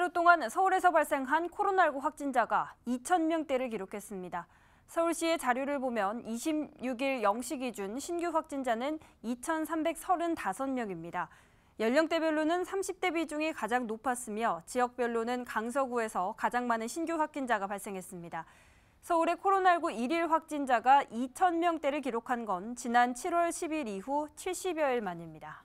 하루 동안 서울에서 발생한 코로나19 확진자가 2 0명대를 기록했습니다. 서울시의 자료를 보면 26일 0시 기준 신규 확진자는 2,335명입니다. 연령대별로는 30대 비중이 가장 높았으며 지역별로는 강서구에서 가장 많은 신규 확진자가 발생했습니다. 서울의 코로나19 1일 확진자가 2천명대를 기록한 건 지난 7월 10일 이후 70여일 만입니다.